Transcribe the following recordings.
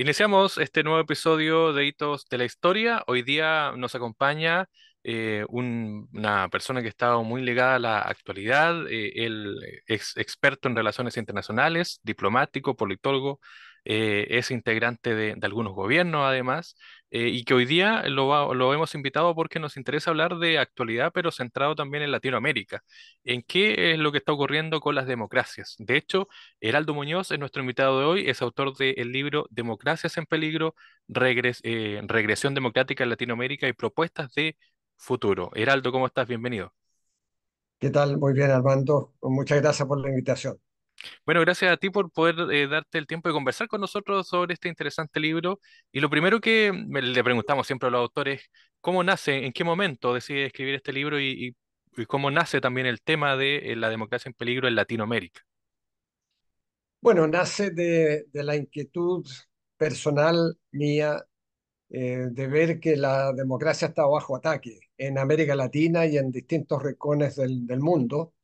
Iniciamos este nuevo episodio de Hitos de la Historia. Hoy día nos acompaña eh, una persona que está muy ligada a la actualidad. Eh, él es experto en relaciones internacionales, diplomático, politólogo, eh, es integrante de, algunos gobiernos además, eh, y que hoy día lo, hemos invitado porque nos interesa hablar de actualidad, pero centrado también en Latinoamérica, en qué es lo que está ocurriendo con las democracias. De hecho, Heraldo Muñoz es nuestro invitado de hoy, es autor del libro Democracias en Peligro, eh, Regresión Democrática en Latinoamérica y Propuestas de Futuro. Heraldo, ¿cómo estás? Bienvenido. ¿Qué tal? Muy bien, Armando. Muchas gracias por la invitación. Bueno, gracias a ti por poder eh, darte el tiempo de conversar con nosotros sobre este interesante libro. Y lo primero que mm, le preguntamos siempre a los autores, ¿cómo nace, en qué momento decide escribir este libro y, cómo nace también el tema de eh, la democracia en peligro en Latinoamérica? Bueno, nace de, la inquietud personal mía eh, de ver que la democracia está bajo ataque en América Latina y en distintos rincones del mundo.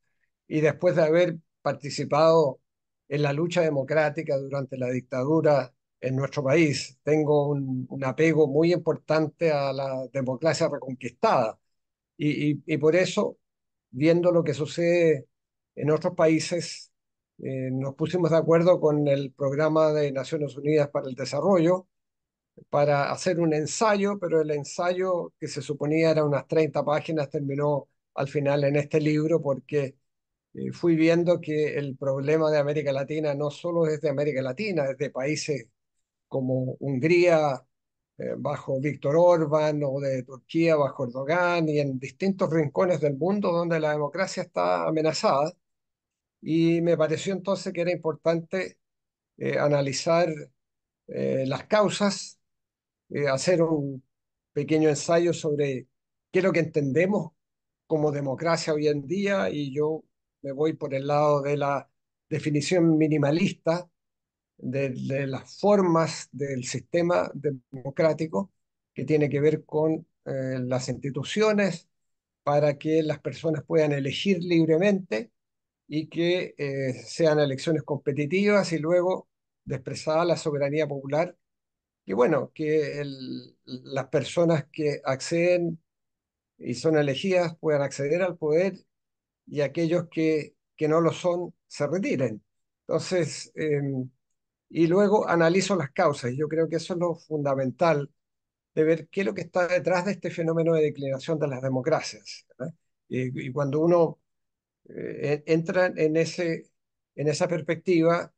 Y después de haber participado en la lucha democrática durante la dictadura en nuestro país. Tengo un, apego muy importante a la democracia reconquistada y, por eso, viendo lo que sucede en otros países, eh, nos pusimos de acuerdo con el programa de Naciones Unidas para el Desarrollo para hacer un ensayo, pero el ensayo que se suponía era unas 30 páginas terminó al final en este libro porque eh, fui viendo que el problema de América Latina no solo es de América Latina, es de países como Hungría eh, bajo Víctor Orbán o de Turquía bajo Erdogan y en distintos rincones del mundo donde la democracia está amenazada. Y me pareció entonces que era importante eh, analizar las causas, hacer un pequeño ensayo sobre qué es lo que entendemos como democracia hoy en día y yo me voy por el lado de la definición minimalista de, las formas del sistema democrático que tiene que ver con eh, las instituciones para que las personas puedan elegir libremente y que eh, sean elecciones competitivas y luego desprezada la soberanía popular. Y bueno, que las personas que acceden y son elegidas puedan acceder al poder y aquellos que, que no lo son se retiren. Entonces, em, y luego analizo las causas. Yo creo que eso es lo fundamental de ver qué es lo que está detrás de este fenómeno de declinación de las democracias. Y, cuando uno eh, entra en, ese, en esa perspectiva,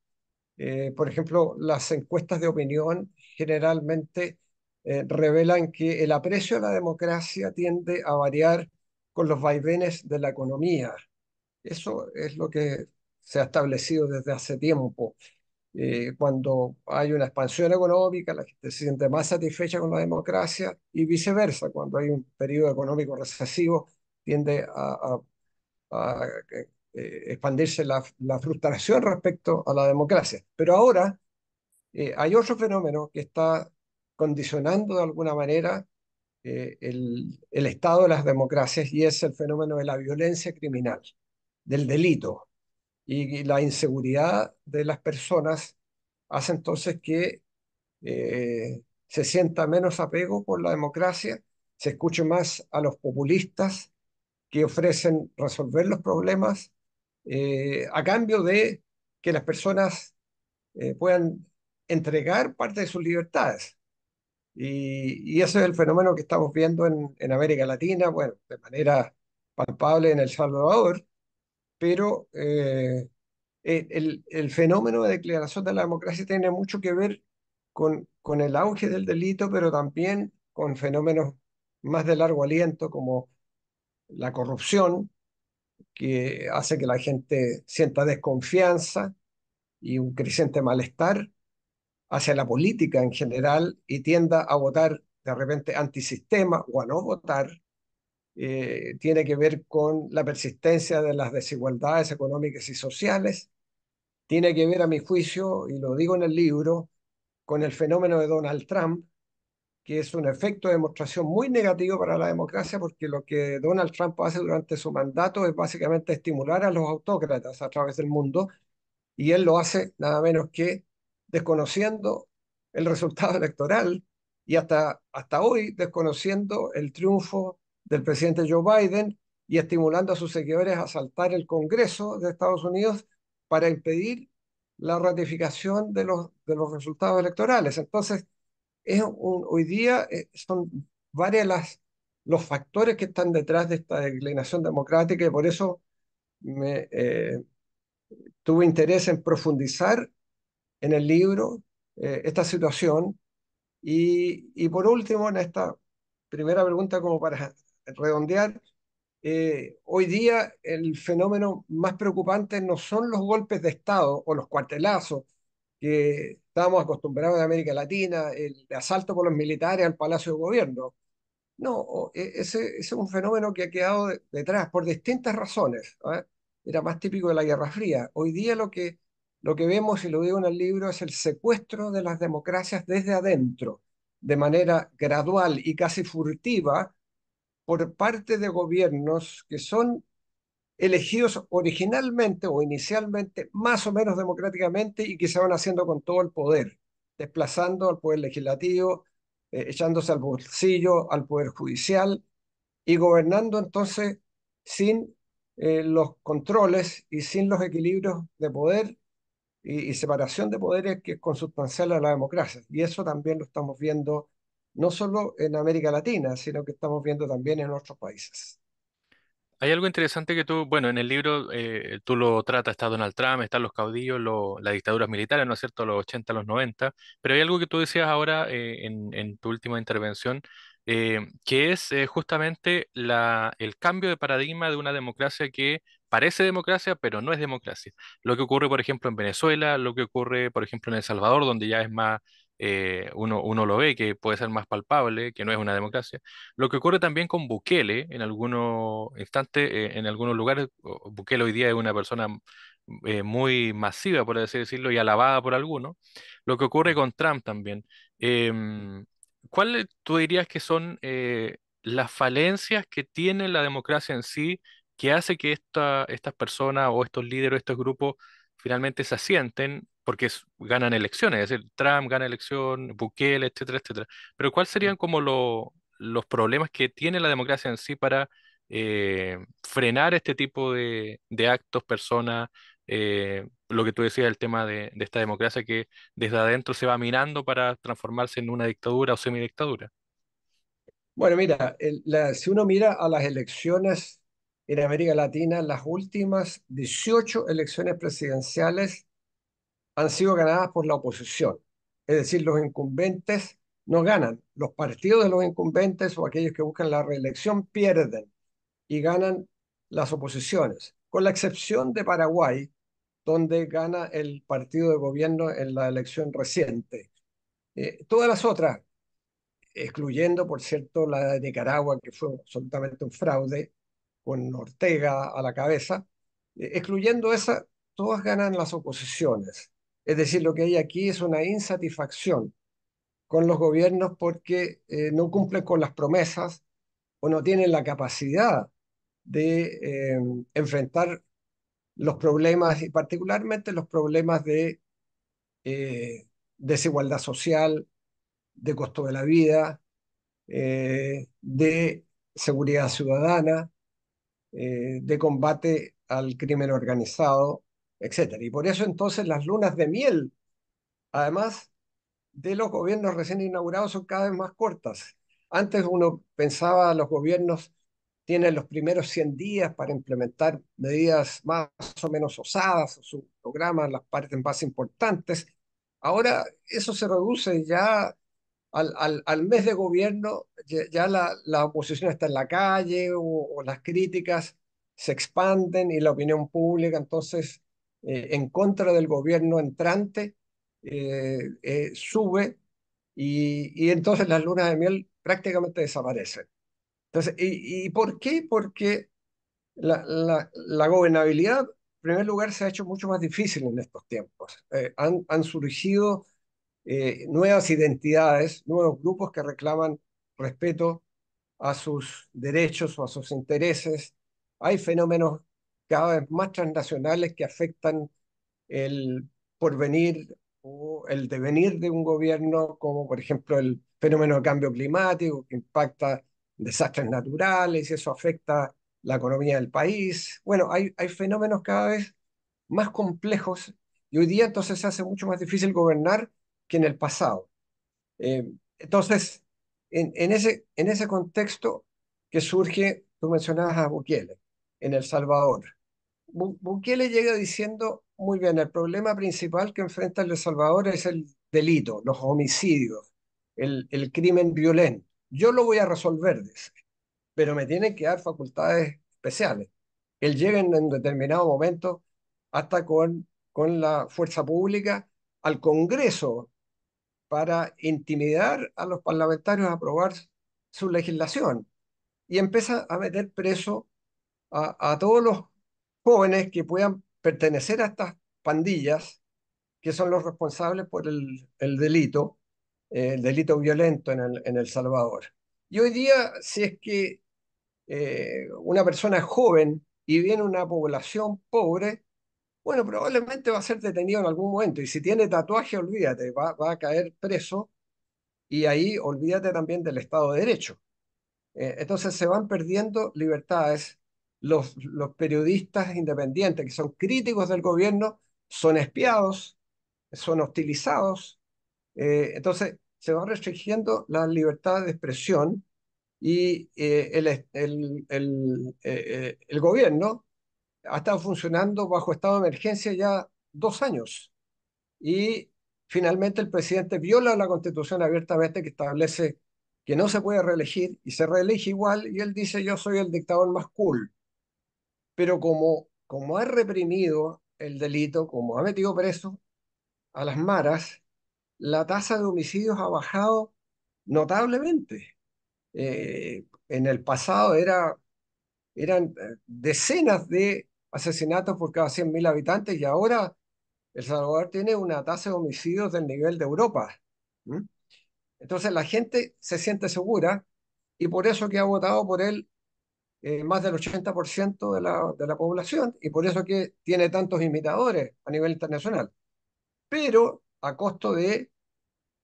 eh, por ejemplo, las encuestas de opinión generalmente eh, revelan que el aprecio a la democracia tiende a variar con los vaivenes de la economía. Eso es lo que se ha establecido desde hace tiempo. Eh, cuando hay una expansión económica, la gente se siente más satisfecha con la democracia y viceversa. Cuando hay un periodo económico recesivo, tiende a, eh, expandirse la, frustración respecto a la democracia. Pero ahora eh, hay otro fenómeno que está condicionando de alguna manera eh, el, estado de las democracias y es el fenómeno de la violencia criminal, del delito, y, la inseguridad de las personas hace entonces que eh, se sienta menos apego por la democracia, se escuche más a los populistas que ofrecen resolver los problemas eh, a cambio de que las personas puedan entregar parte de sus libertades. Y, ese es el fenómeno que estamos viendo en, América Latina, bueno, de manera palpable en El Salvador, pero eh, e, el, fenómeno de declaración de la democracia tiene mucho que ver con, con el auge del delito, pero también con fenómenos más de largo aliento como la corrupción, que hace que la gente sienta desconfianza y un creciente malestar hacia la política en general y tienda a votar de repente antisistema o a no votar, eh, tiene que ver con la persistencia de las desigualdades económicas y sociales, tiene que ver a mi juicio, y lo digo en el libro, con el fenómeno de Donald Trump, que es un efecto de demostración muy negativo para la democracia, porque lo que Donald Trump hace durante su mandato es básicamente estimular a los autócratas a través del mundo, y él lo hace nada menos que desconociendo el resultado electoral y hasta, hasta hoy desconociendo el triunfo del presidente Joe Biden y estimulando a sus seguidores a asaltar el Congreso de Estados Unidos para impedir la ratificación de los, de los resultados electorales. Entonces, es hoy día eh, son varias las, los factores que están detrás de esta declinación democrática y por eso me, eh, tuve interés en profundizar en el libro eh, esta situación. Y, por último, en esta primera pregunta, como para redondear, eh, hoy día el fenómeno más preocupante no son los golpes de Estado o los cuartelazos que estábamos acostumbrados en América Latina, el asalto por los militares al Palacio de Gobierno. No, e, ese, es un fenómeno que ha quedado detrás por distintas razones. ¿ah? Era más típico de la Guerra Fría. Hoy día lo que lo que vemos, y lo digo en el libro, es el secuestro de las democracias desde adentro, de manera gradual y casi furtiva, por parte de gobiernos que son elegidos originalmente o inicialmente más o menos democráticamente y que se van haciendo con todo el poder, desplazando al poder legislativo, eh, echándose al bolsillo al poder judicial y gobernando entonces sin eh, los controles y sin los equilibrios de poder y, separación de poderes que es consustancial a la democracia. Y eso también lo estamos viendo no solo en América Latina, sino que estamos viendo también en otros países. Hay algo interesante que tú, bueno, en el libro eh, tú lo tratas, está Donald Trump, están los caudillos, las dictaduras militares, ¿no es cierto?, los 80, los 90, pero hay algo que tú decías ahora eh, en, en tu última intervención eh, que es eh, justamente la, el cambio de paradigma de una democracia que parece democracia, pero no es democracia. Lo que ocurre, por ejemplo, en Venezuela, lo que ocurre, por ejemplo, en El Salvador, donde ya es más, eh, uno, lo ve, que puede ser más palpable, que no es una democracia. Lo que ocurre también con Bukele, en algunos instantes, en algunos lugares, Bukele hoy día es una persona muy masiva, por así decirlo, y alabada por algunos. Lo que ocurre con Trump también. Em, ¿cuáles tú dirías que son eh, las falencias que tiene la democracia en sí que hace que esta, estas personas o estos líderes, estos grupos finalmente se asienten porque ganan elecciones? Es decir, Trump gana elección, Bukele, etcétera, etcétera. Pero ¿cuáles mm. serían como los problemas que tiene la democracia en sí para eh, frenar este tipo de, de actos, personas, eh, lo que tú decías, el tema de, esta democracia que desde adentro se va mirando para transformarse en una dictadura o semidictadura. Bueno, mira, si uno mira a las elecciones en América Latina, las últimas 18 elecciones presidenciales han sido ganadas por la oposición. Es decir, los incumbentes no ganan. Los partidos de los incumbentes o aquellos que buscan la reelección pierden y ganan las oposiciones. Con la excepción de Paraguay, donde gana el partido de gobierno en la elección reciente. Eh, todas las otras, excluyendo, por cierto, la de Nicaragua, que fue absolutamente un fraude, con Ortega a la cabeza, eh, excluyendo esa, todas ganan las oposiciones. Es decir, lo que hay aquí es una insatisfacción con los gobiernos porque eh, no cumplen con las promesas o no tienen la capacidad de enfrentar los problemas, y particularmente los problemas de eh, desigualdad social, de costo de la vida, eh, de seguridad ciudadana, eh, de combate al crimen organizado, etc. Y por eso entonces las lunas de miel, además de los gobiernos recién inaugurados, son cada vez más cortas. Antes uno pensaba a los gobiernos tiene los primeros 100 días para implementar medidas más o menos osadas, sus programas, las partes más importantes. Ahora eso se reduce ya al, mes de gobierno, ya, la, oposición está en la calle o, las críticas se expanden y la opinión pública entonces eh, en contra del gobierno entrante eh, eh, sube y, y entonces las lunas de miel prácticamente desaparecen. Entonces, ¿y, por qué? Porque la, gobernabilidad, en primer lugar, se ha hecho mucho más difícil en estos tiempos. Eh, han, surgido eh, nuevas identidades, nuevos grupos que reclaman respeto a sus derechos o a sus intereses. Hay fenómenos cada vez más transnacionales que afectan el porvenir o el devenir de un gobierno, como por ejemplo el fenómeno del cambio climático que impacta desastres naturales y eso afecta la economía del país. Bueno, hay, fenómenos cada vez más complejos y hoy día entonces se hace mucho más difícil gobernar que en el pasado. Eh, entonces, en, ese, contexto que surge, tú mencionabas a Bukele, en El Salvador. Bukele llega diciendo, muy bien, el problema principal que enfrenta El Salvador es el delito, los homicidios, el crimen violento yo lo voy a resolver, dice, pero me tienen que dar facultades especiales. Él llega en, determinado momento hasta con, con la fuerza pública al Congreso para intimidar a los parlamentarios a aprobar su legislación y empieza a meter preso a, todos los jóvenes que puedan pertenecer a estas pandillas que son los responsables por el, el delito eh, el delito violento en el, en el, Salvador. Y hoy día, si es que eh, una persona joven y viene una población pobre, bueno, probablemente va a ser detenido en algún momento. Y si tiene tatuaje, olvídate, va, a caer preso. Y ahí olvídate también del Estado de Derecho. Eh, entonces se van perdiendo libertades. Los, los periodistas independientes que son críticos del gobierno son espiados, son hostilizados, eh, entonces, se va restringiendo la libertad de expresión y eh, el, eh, el, gobierno ha estado funcionando bajo estado de emergencia ya dos años. Y finalmente el presidente viola la constitución abiertamente que establece que no se puede reelegir y se reelige igual y él dice yo soy el dictador más cool. Pero como, como ha reprimido el delito, como ha metido preso a las maras, la tasa de homicidios ha bajado notablemente. Eh, en el pasado eran eh, decenas de asesinatos por cada 100.000 habitantes y ahora El Salvador tiene una tasa de homicidios del nivel de Europa. Entonces la gente se siente segura y por eso que ha votado por él eh, más del 80% de la, de la población y por eso que tiene tantos imitadores a nivel internacional. Pero a costo de,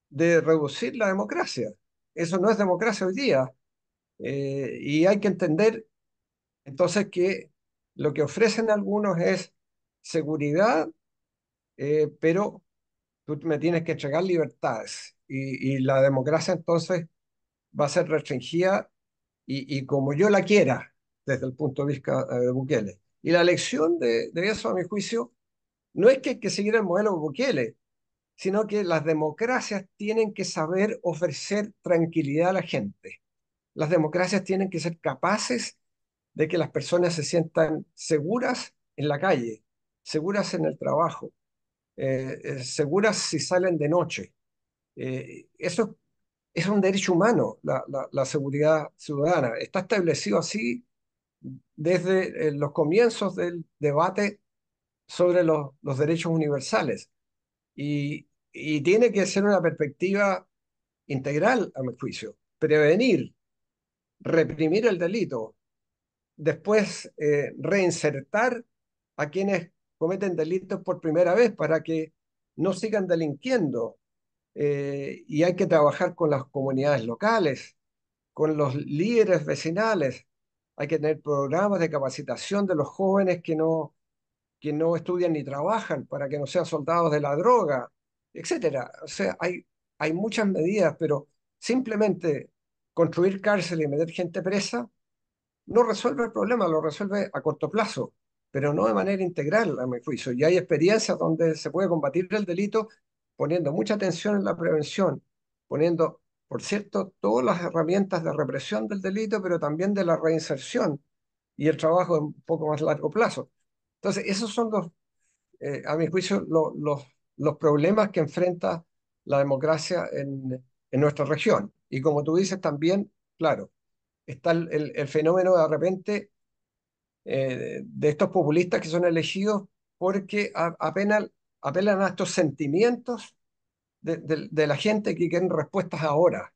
de reducir la democracia. Eso no es democracia hoy día. Eh, y hay que entender entonces que lo que ofrecen algunos es seguridad, eh, pero tú me tienes que entregar libertades. Y, la democracia entonces va a ser restringida y, como yo la quiera desde el punto de vista eh, de Bukele. Y la lección de, de, eso, a mi juicio, no es que hay que seguir el modelo de Bukele, sino que las democracias tienen que saber ofrecer tranquilidad a la gente. Las democracias tienen que ser capaces de que las personas se sientan seguras en la calle, seguras en el trabajo, eh, eh, seguras si salen de noche. Eh, eso es un derecho humano, la, seguridad ciudadana. Está establecido así desde los comienzos del debate sobre los derechos universales. Y, tiene que ser una perspectiva integral, a mi juicio. Prevenir, reprimir el delito, después eh, reinsertar a quienes cometen delitos por primera vez para que no sigan delinquiendo. Eh, y hay que trabajar con las comunidades locales, con los líderes vecinales. Hay que tener programas de capacitación de los jóvenes que no, que no estudian ni trabajan, para que no sean soldados de la droga, etcétera. O sea, hay, hay muchas medidas, pero simplemente construir cárcel y meter gente presa no resuelve el problema, lo resuelve a corto plazo, pero no de manera integral, a mi juicio. Y hay experiencias donde se puede combatir el delito poniendo mucha atención en la prevención, poniendo, por cierto, todas las herramientas de represión del delito, pero también de la reinserción y el trabajo en un poco más largo plazo. Entonces, esos son los, eh, a mi juicio, los, los, problemas que enfrenta la democracia en, nuestra región. Y como tú dices también, claro, está el, fenómeno de repente eh, de estos populistas que son elegidos porque apenas, apelan a estos sentimientos de, la gente que quieren respuestas ahora.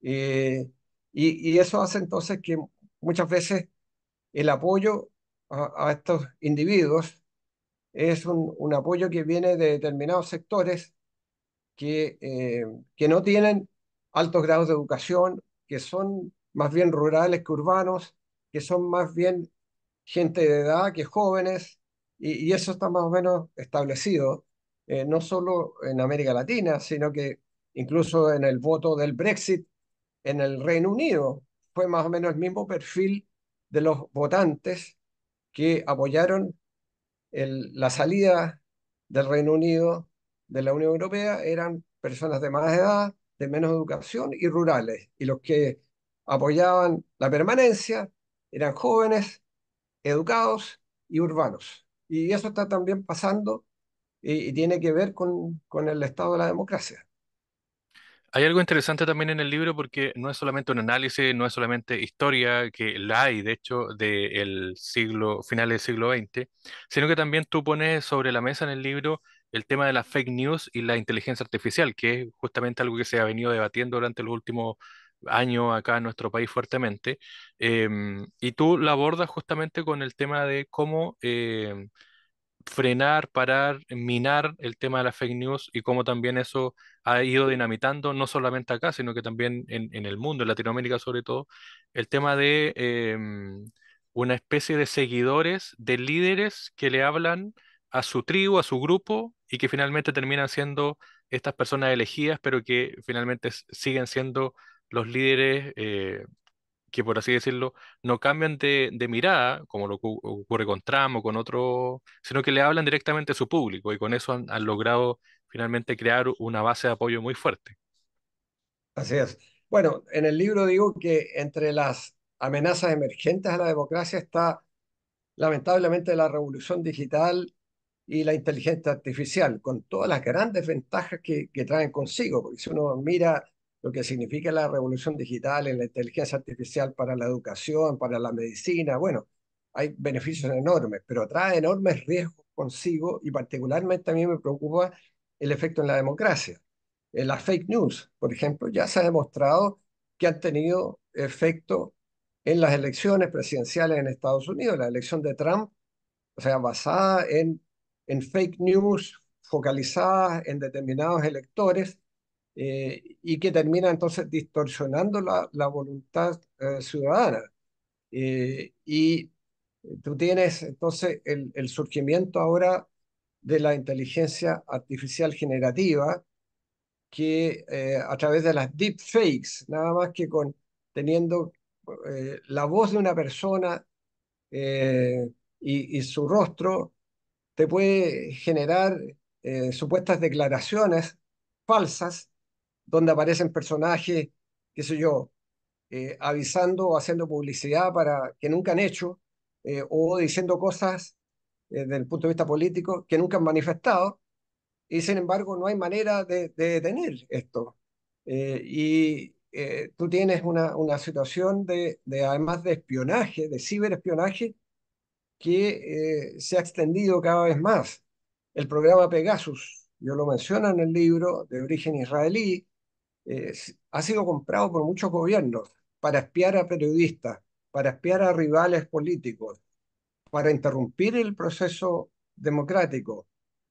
Eh, y, y, eso hace entonces que muchas veces el apoyo a, estos individuos es un, apoyo que viene de determinados sectores que, eh, que no tienen altos grados de educación, que son más bien rurales que urbanos, que son más bien gente de edad que jóvenes, y, eso está más o menos establecido, eh, no solo en América Latina, sino que incluso en el voto del Brexit en el Reino Unido fue más o menos el mismo perfil de los votantes que apoyaron la salida del Reino Unido de la Unión Europea eran personas de más edad, de menos educación y rurales. Y los que apoyaban la permanencia eran jóvenes, educados y urbanos. Y eso está también pasando y, tiene que ver con el estado de la democracia. Hay algo interesante también en el libro porque no es solamente un análisis, no es solamente historia, que la hay, de hecho, del siglo, final del siglo XX, sino que también tú pones sobre la mesa en el libro el tema de las fake news y la inteligencia artificial, que es justamente algo que se ha venido debatiendo durante los últimos años acá en nuestro país fuertemente. Em, y tú la abordas justamente con el tema de cómo... Em, frenar, parar, minar el tema de las fake news y cómo también eso ha ido dinamitando, no solamente acá, sino que también en, el mundo, en Latinoamérica sobre todo, el tema de em, una especie de seguidores, de líderes que le hablan a su tribu, a su grupo, y que finalmente terminan siendo estas personas elegidas, pero que finalmente siguen siendo los líderes eh, que por así decirlo, no cambian de, mirada, como lo ocurre con Trump o con otro, sino que le hablan directamente a su público y con eso han, logrado finalmente crear una base de apoyo muy fuerte. Así es. Bueno, en el libro digo que entre las amenazas emergentes a la democracia está lamentablemente la revolución digital y la inteligencia artificial, con todas las grandes ventajas que, que traen consigo, porque si uno mira lo que significa la revolución digital en la inteligencia artificial para la educación, para la medicina. Bueno, hay beneficios enormes, pero trae enormes riesgos consigo y particularmente a mí me preocupa el efecto en la democracia. En eh, las fake news, por ejemplo, ya se ha demostrado que han tenido efecto en las elecciones presidenciales en Estados Unidos, la elección de Trump, o sea, basada en, en fake news focalizadas en determinados electores eh, y que termina entonces distorsionando la, voluntad eh, ciudadana. Eh, y tú tienes entonces el, surgimiento ahora de la inteligencia artificial generativa que a través de las deepfakes, nada más que con teniendo la voz de una persona y, su rostro, te puede generar supuestas declaraciones falsas donde aparecen personajes, qué sé yo, eh, avisando o haciendo publicidad para que nunca han hecho, eh, o diciendo cosas eh, desde el punto de vista político que nunca han manifestado, y sin embargo no hay manera de, detener esto. y tú tienes una, una situación de, de, además de espionaje, de ciberespionaje, que se ha extendido cada vez más. El programa Pegasus, yo lo menciono en el libro, de origen israelí, eh, ha sido comprado por muchos gobiernos para espiar a periodistas, para espiar a rivales políticos, para interrumpir el proceso democrático.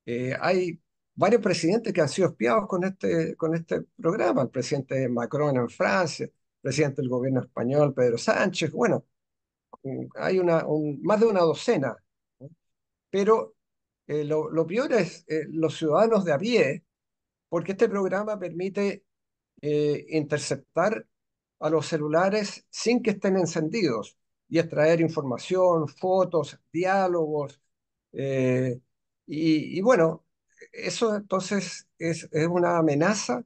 Eh, hay varios presidentes que han sido espiados con este, con este programa, el presidente Macron en Francia, el presidente del gobierno español Pedro Sánchez, bueno, mm, hay una, un, más de una docena. Pero eh, lo, peor es los ciudadanos de a pie, porque este programa permite eh, interceptar a los celulares sin que estén encendidos y extraer información, fotos, diálogos. Eh, y, bueno, eso entonces es, una amenaza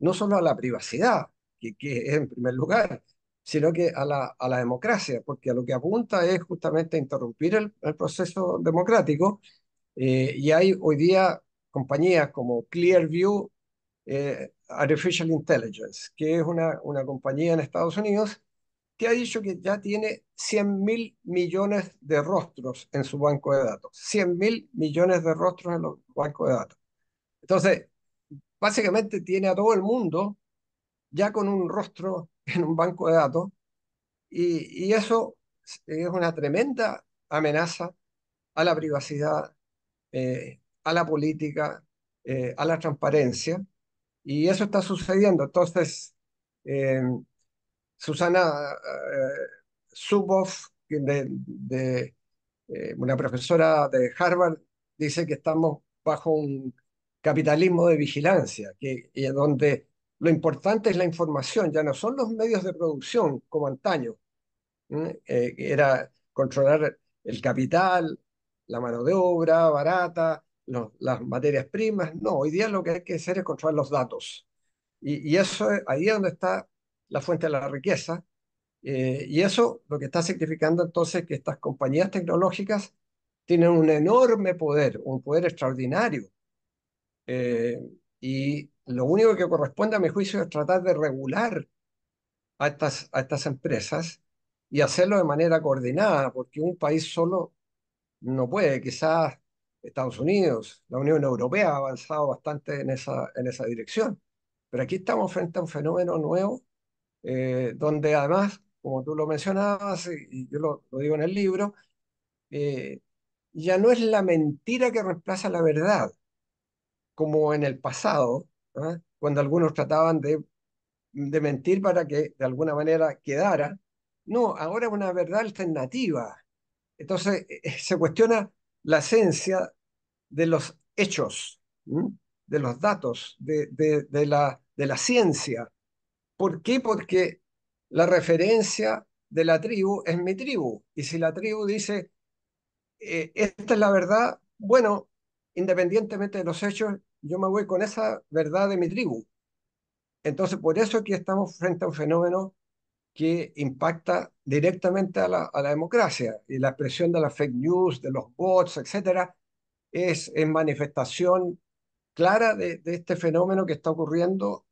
no solo a la privacidad, que, es en primer lugar, sino que a la, a la, democracia, porque a lo que apunta es justamente interrumpir el, proceso democrático. Eh, y hay hoy día compañías como Clearview Artificial Intelligence, que es una, una compañía en Estados Unidos que ha dicho que ya tiene 100 mil millones de rostros en su banco de datos. 100 mil millones de rostros en los bancos de datos. Entonces, básicamente tiene a todo el mundo ya con un rostro en un banco de datos y, y eso es una tremenda amenaza a la privacidad, eh, a la política, eh, a la transparencia y eso está sucediendo. Entonces, eh, Susana Suboff, eh, de, eh, una profesora de Harvard, dice que estamos bajo un capitalismo de vigilancia, que, y donde lo importante es la información, ya no son los medios de producción como antaño. era controlar el capital, la mano de obra barata, las materias primas. No, hoy día lo que hay que hacer es controlar los datos. Y, eso ahí es donde está la fuente de la riqueza. Eh, y eso lo que está significando entonces que estas compañías tecnológicas tienen un enorme poder, un poder extraordinario. Eh, y lo único que corresponde a mi juicio es tratar de regular a estas, a estas empresas y hacerlo de manera coordinada, porque un país solo no puede. Quizás Estados Unidos, la Unión Europea ha avanzado bastante en esa, en esa dirección. Pero aquí estamos frente a un fenómeno nuevo, eh, donde además, como tú lo mencionabas, y yo lo, digo en el libro, eh, ya no es la mentira que reemplaza la verdad, como en el pasado, ¿ah? cuando algunos trataban de, de mentir para que de alguna manera quedara. No, ahora es una verdad alternativa. Entonces se cuestiona la esencia de los hechos, de los datos, de, de, la, de la ciencia. ¿Por qué? Porque la referencia de la tribu es mi tribu. Y si la tribu dice, eh, esta es la verdad, bueno, independientemente de los hechos, yo me voy con esa verdad de mi tribu. Entonces, por eso aquí estamos frente a un fenómeno que impacta directamente a la, democracia. Y la expresión de las fake news, de los bots, etcétera, es en manifestación clara de, este fenómeno que está ocurriendo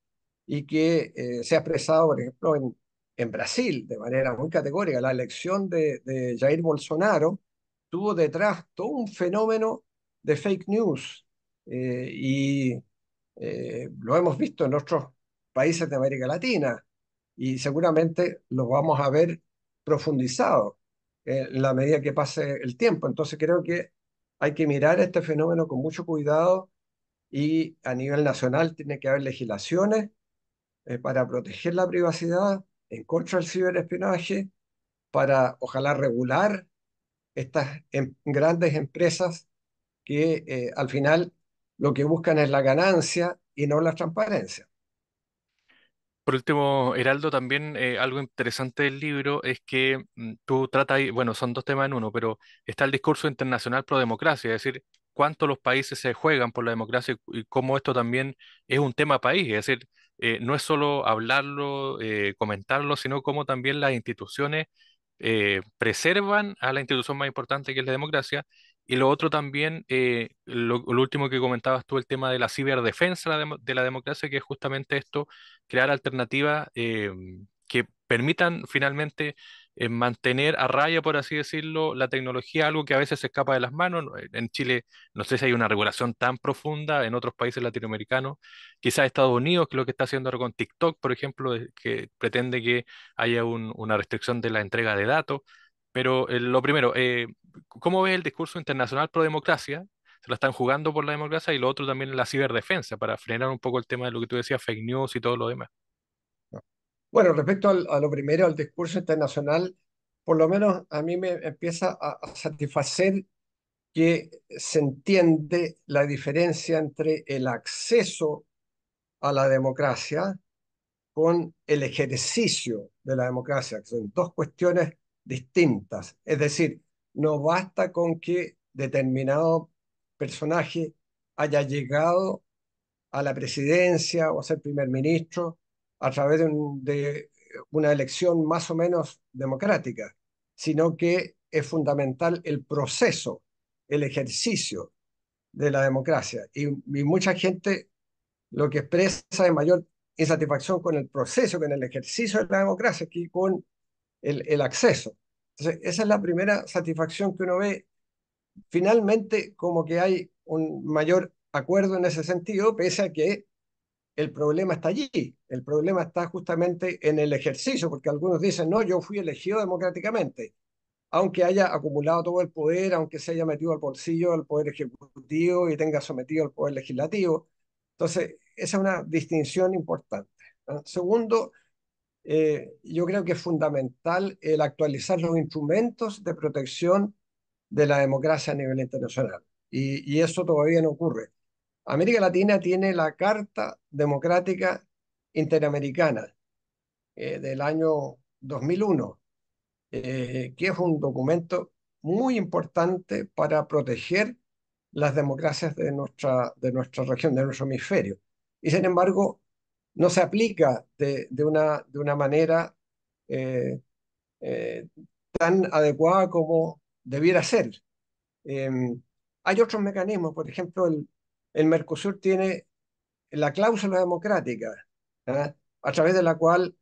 y que eh, se ha expresado, por ejemplo, en, Brasil de manera muy categórica. La elección de, Jair Bolsonaro tuvo detrás todo un fenómeno de fake news eh, y eh, lo hemos visto en otros países de América Latina y seguramente lo vamos a ver profundizado en la medida que pase el tiempo. Entonces creo que hay que mirar este fenómeno con mucho cuidado y a nivel nacional tiene que haber legislaciones eh, para proteger la privacidad, en contra del ciberespionaje, para ojalá regular estas em, grandes empresas que eh, al final lo que buscan es la ganancia y no la transparencia. Por último, Heraldo, también eh, algo interesante del libro es que mm, tú tratas, bueno, son dos temas en uno, pero está el discurso internacional pro democracia, es decir, cuánto los países se juegan por la democracia y, cómo esto también es un tema país, es decir, eh, no es solo hablarlo, eh, comentarlo, sino cómo también las instituciones preservan a la institución más importante que es la democracia y lo otro también, eh, lo, último que comentabas tú, el tema de la ciberdefensa de la, democracia, que es justamente esto, crear alternativas eh, que permitan finalmente eh, mantener a raya, por así decirlo, la tecnología, algo que a veces se escapa de las manos. En Chile no sé si hay una regulación tan profunda, en otros países latinoamericanos, quizás Estados Unidos, que es lo que está haciendo ahora con TikTok, por ejemplo, que pretende que haya una restricción de la entrega de datos. Pero eh, lo primero, eh, ¿cómo ves el discurso internacional pro democracia? Se lo están jugando por la democracia y lo otro también la ciberdefensa, para frenar un poco el tema de lo que tú decías, fake news y todo lo demás. Bueno, respecto a lo primero, al discurso internacional, por lo menos a mí me empieza a, satisfacer que se entiende la diferencia entre el acceso a la democracia con el ejercicio de la democracia, son dos cuestiones distintas. Es decir, no basta con que determinado personaje haya llegado a la presidencia o a ser primer ministro a través de, una elección más o menos democrática, sino que es fundamental el proceso, el ejercicio de la democracia. Y, y, mucha gente lo que expresa es mayor insatisfacción con el proceso, con el ejercicio de la democracia, que con el, acceso. Entonces, esa es la primera satisfacción que uno ve. Finalmente, como que hay un mayor acuerdo en ese sentido, pese a que el problema está allí. El problema está justamente en el ejercicio, porque algunos dicen, no, yo fui elegido democráticamente, aunque haya acumulado todo el poder, aunque se haya metido al bolsillo al poder ejecutivo y tenga sometido al poder legislativo. Entonces, esa es una distinción importante. Segundo, eh, yo creo que es fundamental el actualizar los instrumentos de protección de la democracia a nivel internacional. Y, eso todavía no ocurre. América Latina tiene la Carta Democrática Interamericana eh, del año 2001, eh, que es un documento muy importante para proteger las democracias de nuestra, de nuestra región, de nuestro hemisferio. Y sin embargo, no se aplica de, una, de una manera eh, eh, tan adecuada como debiera ser. Em, hay otros mecanismos, por ejemplo, el Mercosur tiene la cláusula democrática, ¿ah? a través de la cual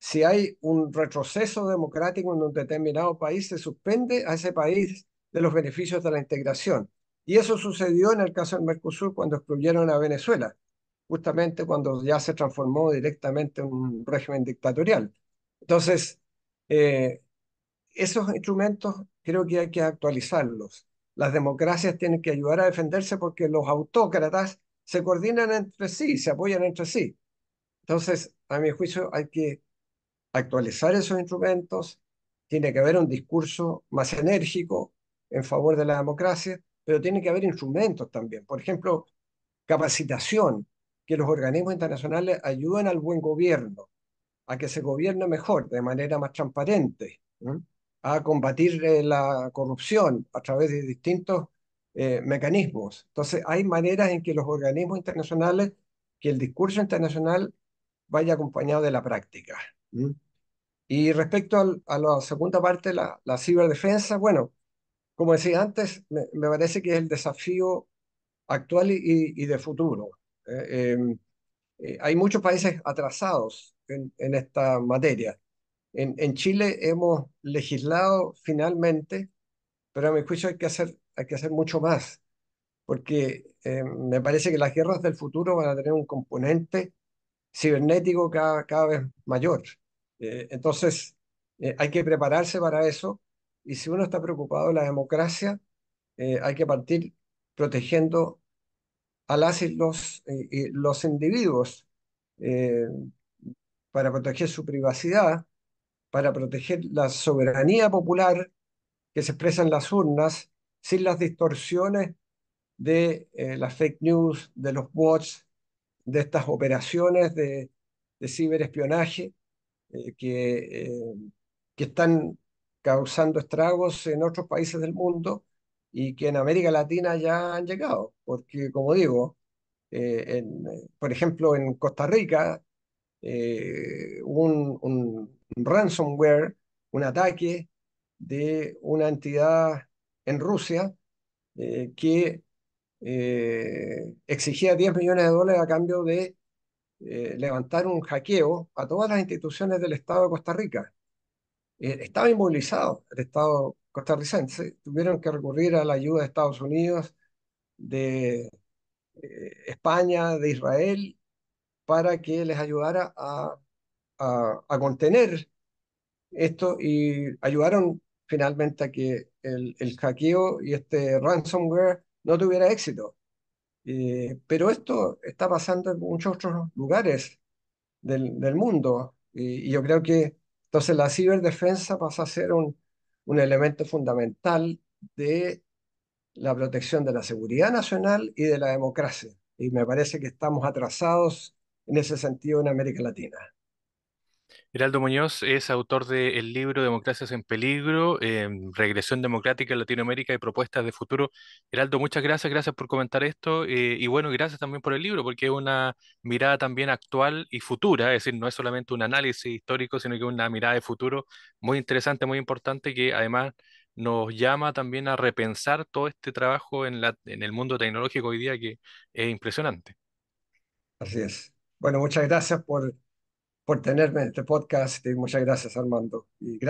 si hay un retroceso democrático en un determinado país, se suspende a ese país de los beneficios de la integración. Y eso sucedió en el caso del Mercosur cuando excluyeron a Venezuela justamente cuando ya se transformó directamente en un régimen dictatorial. Entonces, eh, esos instrumentos creo que hay que actualizarlos. Las democracias tienen que ayudar a defenderse porque los autócratas se coordinan entre sí, se apoyan entre sí. Entonces, a mi juicio, hay que actualizar esos instrumentos, tiene que haber un discurso más enérgico en favor de la democracia, pero tiene que haber instrumentos también. Por ejemplo, capacitación que los organismos internacionales ayuden al buen gobierno, a que se gobierne mejor, de manera más transparente, a combatir eh, la corrupción a través de distintos eh, mecanismos. Entonces, hay maneras en que los organismos internacionales, que el discurso internacional vaya acompañado de la práctica. Y respecto a la segunda parte, la, ciberdefensa, bueno, como decía antes, me, parece que es el desafío actual y de futuro. Eh, em, eh, hay muchos países atrasados en, esta materia. En, Chile hemos legislado finalmente, pero a mi juicio hay que hacer, hay que hacer mucho más, porque em, me parece que las guerras del futuro van a tener un componente cibernético cada, cada vez mayor. Eh, entonces, hay que prepararse para eso, y si uno está preocupado de la democracia, hay que partir protegiendo a las y los, eh, eh, individuos eh, para proteger su privacidad, para proteger la soberanía popular que se expresa en las urnas, sin las distorsiones de las fake news, de los bots, de estas operaciones de, de ciberespionaje que, que están causando estragos en otros países del mundo y que en América Latina ya han llegado, porque como digo, eh, eh, por ejemplo, en Costa Rica, hubo eh, un, ransomware, un ataque de una entidad en Rusia que exigía 10 millones de dólares a cambio de levantar un hackeo a todas las instituciones del Estado de Costa Rica. estaba inmovilizado el Estado estarricense tuvieron que recurrir a la ayuda de Estados Unidos, de eh, España, de Israel, para que les ayudara a, contener esto y ayudaron finalmente a que el, hackeo y este ransomware no tuviera éxito. Eh, pero esto está pasando en muchos otros lugares del, mundo y yo creo que entonces la ciberdefensa pasa a ser un, un elemento fundamental de la protección de la seguridad nacional y de la democracia. Y me parece que estamos atrasados en ese sentido en América Latina. Heraldo Muñoz es autor del libro Democracias en Peligro, em, Regresión Democrática en Latinoamérica y Propuestas de Futuro. Heraldo, muchas gracias, gracias por comentar esto eh, y bueno, gracias también por el libro, porque es una mirada también actual y futura, es decir, no es solamente un análisis histórico, sino que es una mirada de futuro muy interesante, muy importante, que además nos llama también a repensar todo este trabajo en, la, en el mundo tecnológico hoy día, que es impresionante. Así es. Bueno, muchas gracias por por tenerme en este podcast y muchas gracias Armando. Y